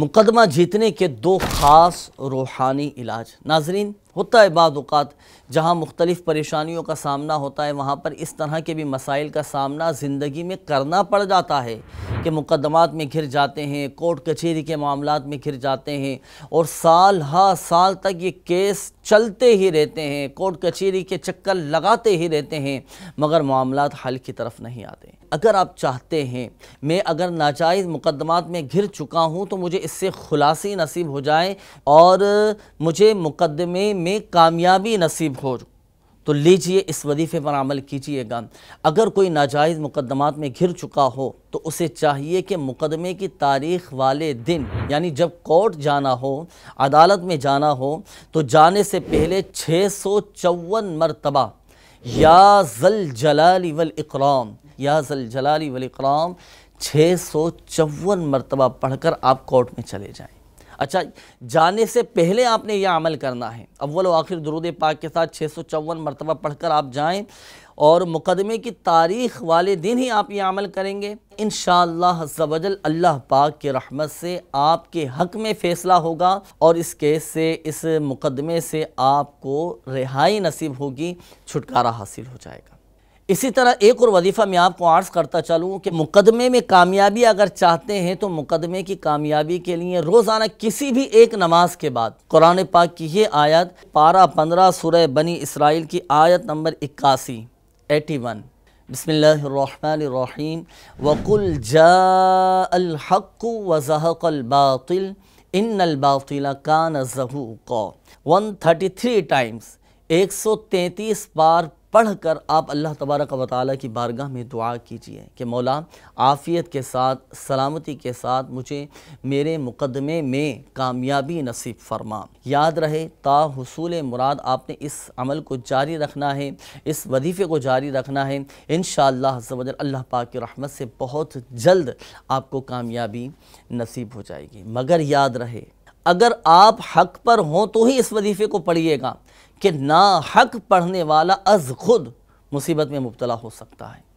मुकदमा जीतने के दो ख़ास रूहानी इलाज नाजरीन होता है बाज़ात जहाँ मुख्तलिफ़ परेशानियों का सामना होता है वहाँ पर इस तरह के भी मसाइल का सामना ज़िंदगी में करना पड़ जाता है कि मुकदमात में घिर जाते हैं कोर्ट कचहरी के मामला में घिर जाते हैं और साल हा साल तक ये केस चलते ही रहते हैं कोर्ट कचहरी के चक्कर लगाते ही रहते हैं मगर मामला हल की तरफ नहीं आते अगर आप चाहते हैं मैं अगर नाजायज़ मुकदमात में घिर चुका हूँ तो मुझे इससे खुलासी नसीब हो जाए और मुझे मुकदमे में कामयाबी नसीब हो तो लीजिए इस वजीफ़े पर अमल कीजिएगा अगर कोई नाजायज़ मुकदमात में घिर चुका हो तो उसे चाहिए कि मुकदमे की तारीख वाले दिन यानी जब कोर्ट जाना हो अदालत में जाना हो तो जाने से पहले छः सौ चौवन मरतबा या जल जलाली वल इकराम या जल जलाली वल इकराम छः सौ चौवन मरतबा पढ़कर आप कोर्ट में चले जाएँ अच्छा जाने से पहले आपने यह अमल करना है अव्वल आखिर दरुद पाक के साथ छः सौ चौवन मरतबा पढ़ कर आप जाएँ और मुकदमे की तारीख वाले दिन ही आप ये अमल करेंगे इन शजल अल्लाह पाक के रहमत से आपके हक में फ़ैसला होगा और इस केस से इस मुकदमे से आपको रिहाई नसीब होगी छुटकारा हासिल हो जाएगा इसी तरह एक और वजीफ़ा मैं आपको आर्ज़ करता चलूँ कि मुकदमे में कामयाबी अगर चाहते हैं तो मुकदमे की कामयाबी के लिए रोज़ाना किसी भी एक नमाज के बाद कुरान पाक की ये आयत पारा पंद्रह सुरह बनी इसराइल की आयत नंबर इक्यासी एटी वन बसमीम वकुल जक़ वज़हक़लबातिल इन का नज़हू जहूक़ वन थर्टी थ्री टाइम्स एक सौ तैंतीस बार पढ़ कर आप अल्लाह तबारक व ताली की बारगाह में दुआ कीजिए कि मौला आफ़ियत के साथ सलामती के साथ मुझे मेरे मुकदमे में कामयाबी नसीब फरमा याद रहे ता हसूल मुराद आपने इस अमल को जारी रखना है इस वजीफ़े को जारी रखना है इन शजल अल्लाह पाक की रहमत से बहुत जल्द आपको कामयाबी नसीब हो जाएगी मगर याद रहे अगर आप हक पर हों तो ही इस वजीफ़े को पढ़िएगा कि ना हक पढ़ने वाला अज खुद मुसीबत में मुबतला हो सकता है